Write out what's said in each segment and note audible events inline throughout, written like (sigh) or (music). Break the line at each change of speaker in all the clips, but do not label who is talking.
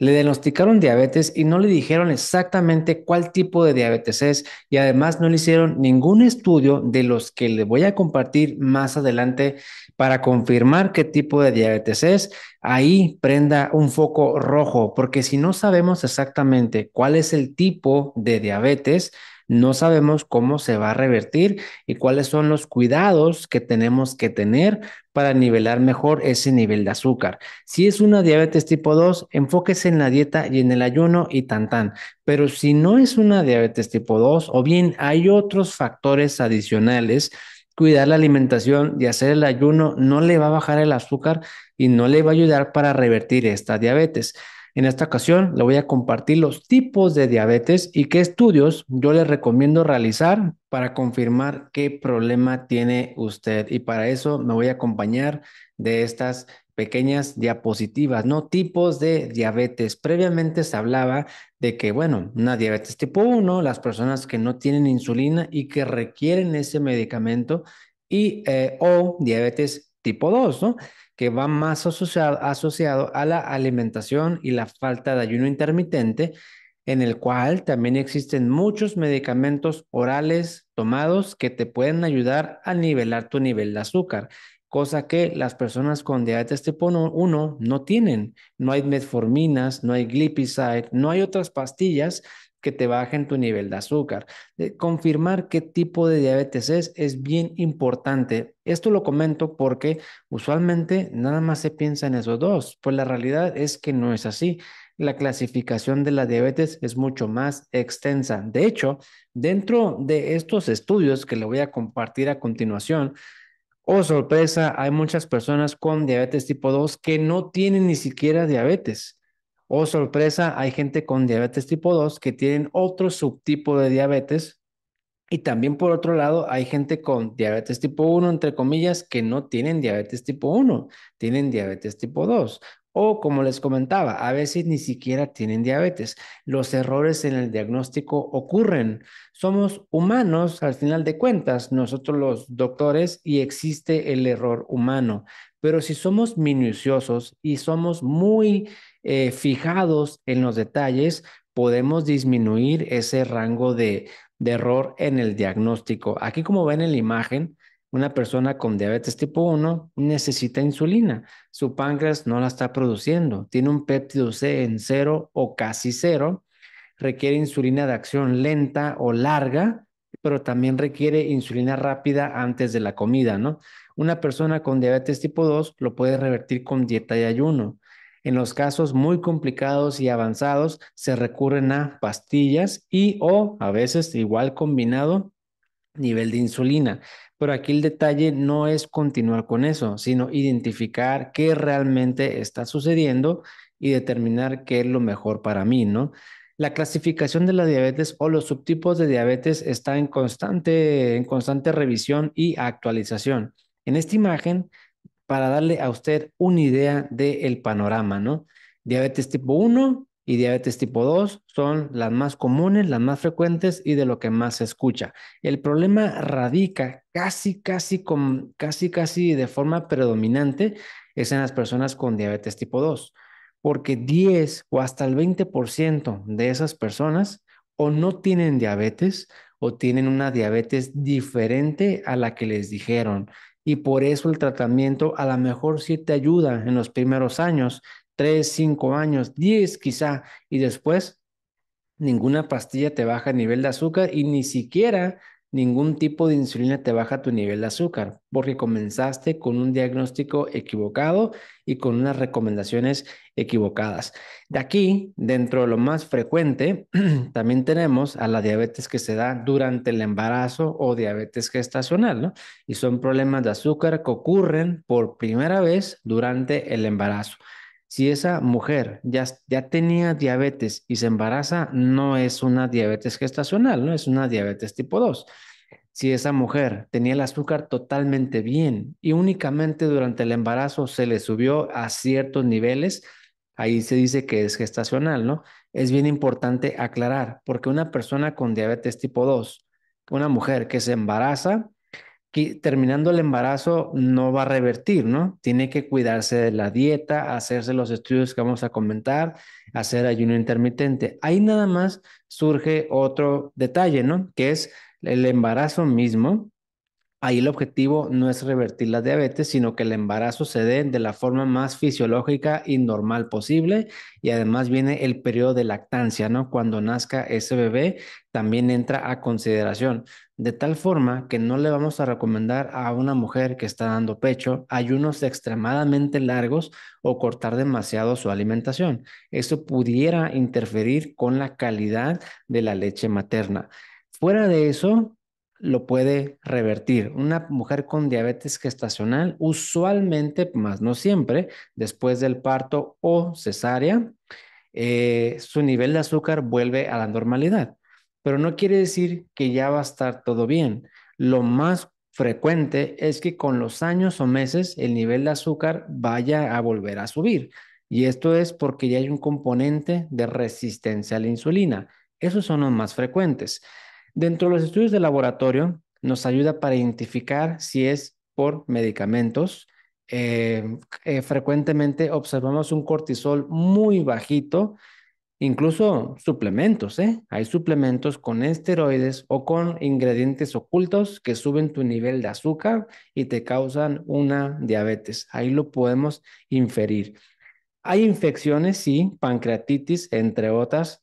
Le diagnosticaron diabetes y no le dijeron exactamente cuál tipo de diabetes es y además no le hicieron ningún estudio de los que le voy a compartir más adelante para confirmar qué tipo de diabetes es. Ahí prenda un foco rojo porque si no sabemos exactamente cuál es el tipo de diabetes, no sabemos cómo se va a revertir y cuáles son los cuidados que tenemos que tener para nivelar mejor ese nivel de azúcar. Si es una diabetes tipo 2, enfóquese en la dieta y en el ayuno y tan tan. Pero si no es una diabetes tipo 2 o bien hay otros factores adicionales, cuidar la alimentación y hacer el ayuno no le va a bajar el azúcar y no le va a ayudar para revertir esta diabetes. En esta ocasión le voy a compartir los tipos de diabetes y qué estudios yo les recomiendo realizar para confirmar qué problema tiene usted. Y para eso me voy a acompañar de estas pequeñas diapositivas, ¿no? Tipos de diabetes. Previamente se hablaba de que, bueno, una diabetes tipo 1, las personas que no tienen insulina y que requieren ese medicamento, y eh, o diabetes tipo 2, ¿no? Que va más asociado, asociado a la alimentación y la falta de ayuno intermitente, en el cual también existen muchos medicamentos orales tomados que te pueden ayudar a nivelar tu nivel de azúcar, cosa que las personas con diabetes tipo 1 no tienen. No hay metforminas, no hay glipizide, no hay otras pastillas que te bajen tu nivel de azúcar. Eh, confirmar qué tipo de diabetes es es bien importante. Esto lo comento porque usualmente nada más se piensa en esos dos, pues la realidad es que no es así. La clasificación de la diabetes es mucho más extensa. De hecho, dentro de estos estudios que le voy a compartir a continuación, oh sorpresa, hay muchas personas con diabetes tipo 2 que no tienen ni siquiera diabetes o oh, sorpresa, hay gente con diabetes tipo 2 que tienen otro subtipo de diabetes. Y también por otro lado, hay gente con diabetes tipo 1, entre comillas, que no tienen diabetes tipo 1, tienen diabetes tipo 2. O como les comentaba, a veces ni siquiera tienen diabetes. Los errores en el diagnóstico ocurren. Somos humanos al final de cuentas, nosotros los doctores, y existe el error humano. Pero si somos minuciosos y somos muy eh, fijados en los detalles, podemos disminuir ese rango de, de error en el diagnóstico. Aquí, como ven en la imagen, una persona con diabetes tipo 1 necesita insulina. Su páncreas no la está produciendo. Tiene un péptido C en cero o casi cero. Requiere insulina de acción lenta o larga, pero también requiere insulina rápida antes de la comida, ¿no? Una persona con diabetes tipo 2 lo puede revertir con dieta y ayuno. En los casos muy complicados y avanzados se recurren a pastillas y o a veces igual combinado nivel de insulina. Pero aquí el detalle no es continuar con eso, sino identificar qué realmente está sucediendo y determinar qué es lo mejor para mí, ¿no? La clasificación de la diabetes o los subtipos de diabetes está en constante, en constante revisión y actualización. En esta imagen para darle a usted una idea del panorama, ¿no? Diabetes tipo 1 y diabetes tipo 2 son las más comunes, las más frecuentes y de lo que más se escucha. El problema radica casi, casi, con, casi, casi de forma predominante es en las personas con diabetes tipo 2, porque 10 o hasta el 20% de esas personas o no tienen diabetes o tienen una diabetes diferente a la que les dijeron y por eso el tratamiento a lo mejor sí te ayuda en los primeros años, tres, cinco años, diez quizá, y después ninguna pastilla te baja el nivel de azúcar y ni siquiera ningún tipo de insulina te baja tu nivel de azúcar, porque comenzaste con un diagnóstico equivocado y con unas recomendaciones equivocadas. De aquí, dentro de lo más frecuente, (clears throat) también tenemos a la diabetes que se da durante el embarazo o diabetes gestacional, ¿no? Y son problemas de azúcar que ocurren por primera vez durante el embarazo. Si esa mujer ya, ya tenía diabetes y se embaraza, no es una diabetes gestacional, no es una diabetes tipo 2. Si esa mujer tenía el azúcar totalmente bien y únicamente durante el embarazo se le subió a ciertos niveles, ahí se dice que es gestacional, ¿no? Es bien importante aclarar, porque una persona con diabetes tipo 2, una mujer que se embaraza, terminando el embarazo no va a revertir, ¿no? Tiene que cuidarse de la dieta, hacerse los estudios que vamos a comentar, hacer ayuno intermitente. Ahí nada más surge otro detalle, ¿no? Que es el embarazo mismo. Ahí el objetivo no es revertir la diabetes, sino que el embarazo se dé de la forma más fisiológica y normal posible. Y además viene el periodo de lactancia, ¿no? Cuando nazca ese bebé, también entra a consideración de tal forma que no le vamos a recomendar a una mujer que está dando pecho ayunos extremadamente largos o cortar demasiado su alimentación. Eso pudiera interferir con la calidad de la leche materna. Fuera de eso, lo puede revertir. Una mujer con diabetes gestacional, usualmente, más no siempre, después del parto o cesárea, eh, su nivel de azúcar vuelve a la normalidad pero no quiere decir que ya va a estar todo bien. Lo más frecuente es que con los años o meses el nivel de azúcar vaya a volver a subir. Y esto es porque ya hay un componente de resistencia a la insulina. Esos son los más frecuentes. Dentro de los estudios de laboratorio nos ayuda para identificar si es por medicamentos. Eh, eh, frecuentemente observamos un cortisol muy bajito Incluso suplementos, ¿eh? Hay suplementos con esteroides o con ingredientes ocultos que suben tu nivel de azúcar y te causan una diabetes. Ahí lo podemos inferir. Hay infecciones, sí, pancreatitis, entre otras,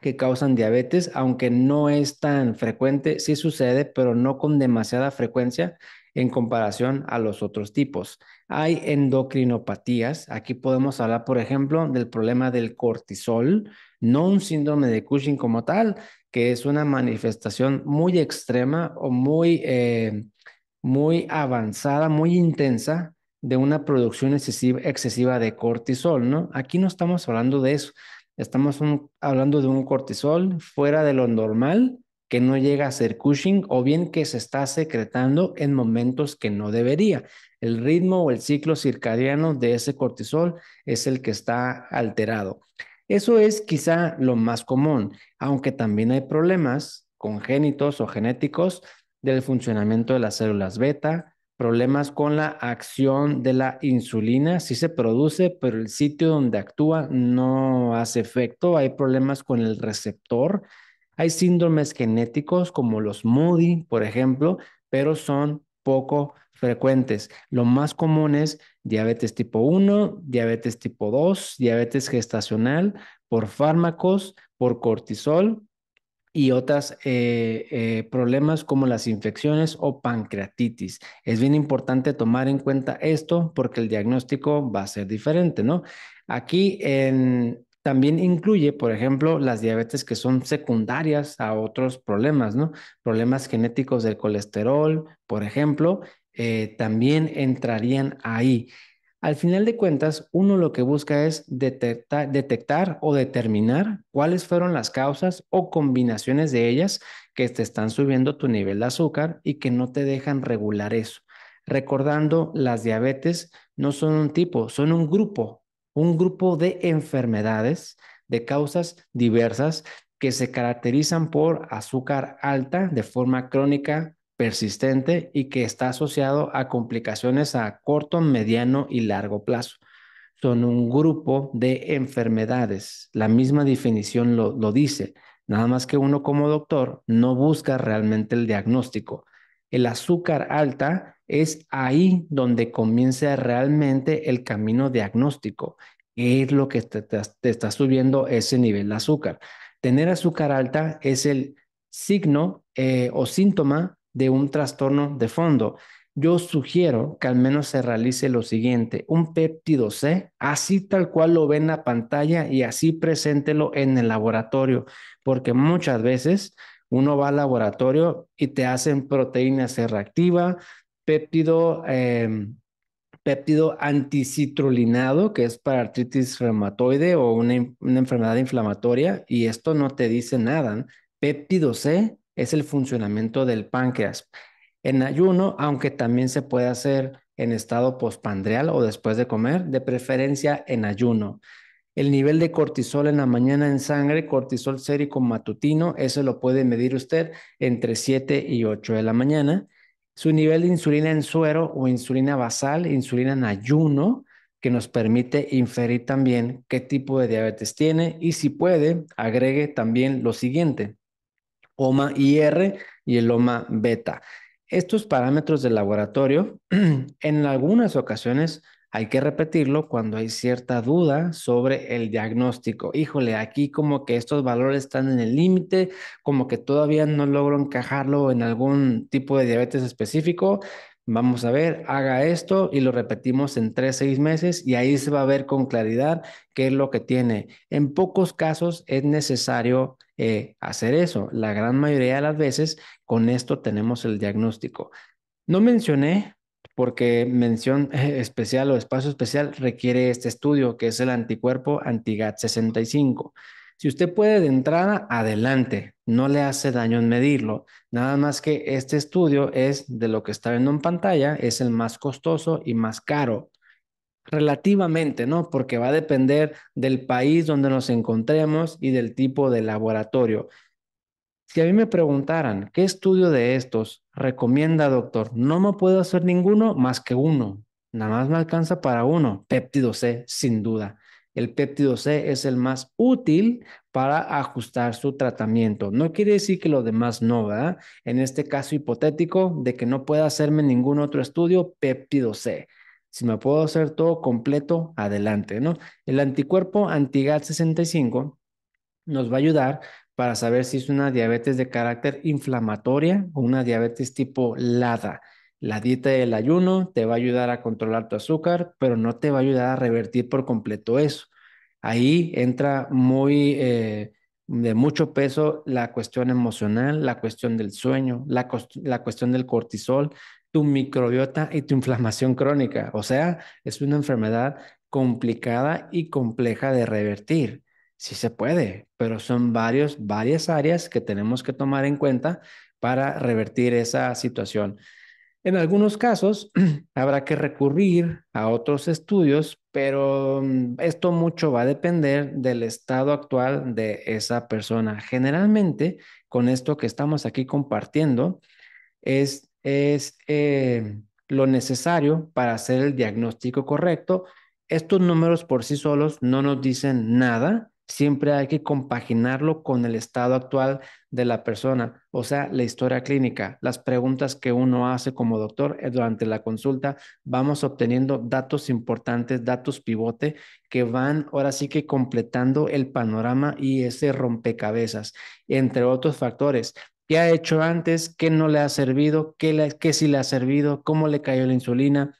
que causan diabetes, aunque no es tan frecuente, sí sucede, pero no con demasiada frecuencia en comparación a los otros tipos. Hay endocrinopatías. Aquí podemos hablar, por ejemplo, del problema del cortisol, no un síndrome de Cushing como tal, que es una manifestación muy extrema o muy, eh, muy avanzada, muy intensa de una producción excesiva, excesiva de cortisol, ¿no? Aquí no estamos hablando de eso. Estamos hablando de un cortisol fuera de lo normal que no llega a ser Cushing o bien que se está secretando en momentos que no debería. El ritmo o el ciclo circadiano de ese cortisol es el que está alterado. Eso es quizá lo más común, aunque también hay problemas congénitos o genéticos del funcionamiento de las células beta, problemas con la acción de la insulina, sí se produce, pero el sitio donde actúa no hace efecto, hay problemas con el receptor, hay síndromes genéticos como los Moody, por ejemplo, pero son poco frecuentes. Lo más común es diabetes tipo 1, diabetes tipo 2, diabetes gestacional por fármacos, por cortisol y otros eh, eh, problemas como las infecciones o pancreatitis. Es bien importante tomar en cuenta esto porque el diagnóstico va a ser diferente, ¿no? Aquí en, también incluye, por ejemplo, las diabetes que son secundarias a otros problemas, ¿no? Problemas genéticos del colesterol, por ejemplo, eh, también entrarían ahí. Al final de cuentas, uno lo que busca es detectar o determinar cuáles fueron las causas o combinaciones de ellas que te están subiendo tu nivel de azúcar y que no te dejan regular eso. Recordando, las diabetes no son un tipo, son un grupo un grupo de enfermedades de causas diversas que se caracterizan por azúcar alta de forma crónica, persistente y que está asociado a complicaciones a corto, mediano y largo plazo. Son un grupo de enfermedades. La misma definición lo, dice, nada más que uno como doctor no busca realmente el diagnóstico. El azúcar alta es ahí donde comienza realmente el camino diagnóstico es lo que te, está subiendo ese nivel de azúcar. Tener azúcar alta es el signo eh, o síntoma de un trastorno de fondo. Yo sugiero que al menos se realice lo siguiente, un péptido C, así tal cual lo ve en la pantalla y así preséntelo en el laboratorio, porque muchas veces uno va al laboratorio y te hacen proteína C reactiva, péptido em, péptido anticitrulinado, que es para artritis reumatoide o una, enfermedad inflamatoria, y esto no te dice nada. Péptido C es el funcionamiento del páncreas. En ayuno, aunque también se puede hacer en estado postpandreal o después de comer, de preferencia en ayuno. El nivel de cortisol en la mañana en sangre, cortisol sérico matutino, eso lo puede medir usted entre 7 y 8 de la mañana su nivel de insulina en suero o insulina basal, insulina en ayuno, que nos permite inferir también qué tipo de diabetes tiene y si puede, agregue también lo siguiente, OMA IR y el OMA beta. Estos parámetros del laboratorio (clears throat) en algunas ocasiones hay que repetirlo cuando hay cierta duda sobre el diagnóstico. Híjole, aquí como que estos valores están en el límite, como que todavía no logro encajarlo en algún tipo de diabetes específico. Vamos a ver, haga esto y lo repetimos en tres, seis meses y ahí se va a ver con claridad qué es lo que tiene. En pocos casos es necesario eh, hacer eso. La gran mayoría de las veces con esto tenemos el diagnóstico. No mencioné porque mención eh, especial o espacio especial requiere este estudio, que es el anticuerpo antiGAT65. Si usted puede de entrada, adelante, no le hace daño en medirlo. Nada más que este estudio es de lo que está viendo en pantalla, es el más costoso y más caro. Relativamente, ¿no? Porque va a depender del país donde nos encontremos y del tipo de laboratorio. Si a mí me preguntaran, ¿qué estudio de estos recomienda, doctor? No me puedo hacer ninguno más que uno. Nada más me alcanza para uno. Péptido C, sin duda. El péptido C es el más útil para ajustar su tratamiento. No quiere decir que lo demás no, ¿verdad? En este caso hipotético de que no pueda hacerme ningún otro estudio, péptido C. Si me puedo hacer todo completo, adelante, ¿no? El anticuerpo antigat 65 nos va a ayudar para saber si es una diabetes de carácter inflamatoria o una diabetes tipo LADA. La dieta del ayuno te va a ayudar a controlar tu azúcar, pero no te va a ayudar a revertir por completo eso. Ahí entra muy eh, de mucho peso la cuestión emocional, la cuestión del sueño, la, la cuestión del cortisol, tu microbiota y tu inflamación crónica. O sea, es una enfermedad complicada y compleja de revertir. Sí se puede, pero son varias áreas que tenemos que tomar en cuenta para revertir esa situación. En algunos casos (clears throat) habrá que recurrir a otros estudios, pero mm, esto mucho va a depender del estado actual de esa persona. Generalmente, con esto que estamos aquí compartiendo, es, eh, lo necesario para hacer el diagnóstico correcto. Estos números por sí solos no nos dicen nada, siempre hay que compaginarlo con el estado actual de la persona, o sea, la historia clínica, las preguntas que uno hace como doctor eh, durante la consulta, vamos obteniendo datos importantes, datos pivote, que van ahora sí que completando el panorama y ese rompecabezas, entre otros factores. ¿Qué ha hecho antes? ¿Qué no le ha servido? ¿Qué, le, sí le ha servido? ¿Cómo le cayó la insulina?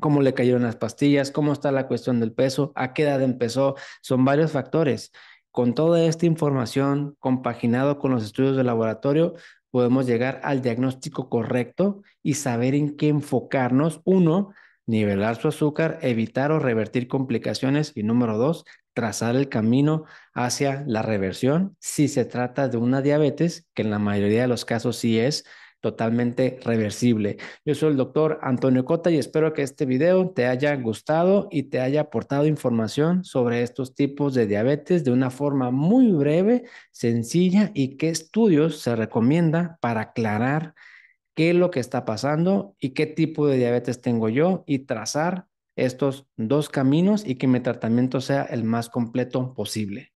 cómo le cayeron las pastillas, cómo está la cuestión del peso, a qué edad empezó, son varios factores. Con toda esta información, compaginado con los estudios de laboratorio, podemos llegar al diagnóstico correcto y saber en qué enfocarnos. Uno, nivelar su azúcar, evitar o revertir complicaciones. Y número dos, trazar el camino hacia la reversión si se trata de una diabetes, que en la mayoría de los casos sí es, totalmente reversible. Yo soy el doctor Antonio Cota y espero que este video te haya gustado y te haya aportado información sobre estos tipos de diabetes de una forma muy breve, sencilla y qué estudios se recomienda para aclarar qué es lo que está pasando y qué tipo de diabetes tengo yo y trazar estos dos caminos y que mi tratamiento sea el más completo posible.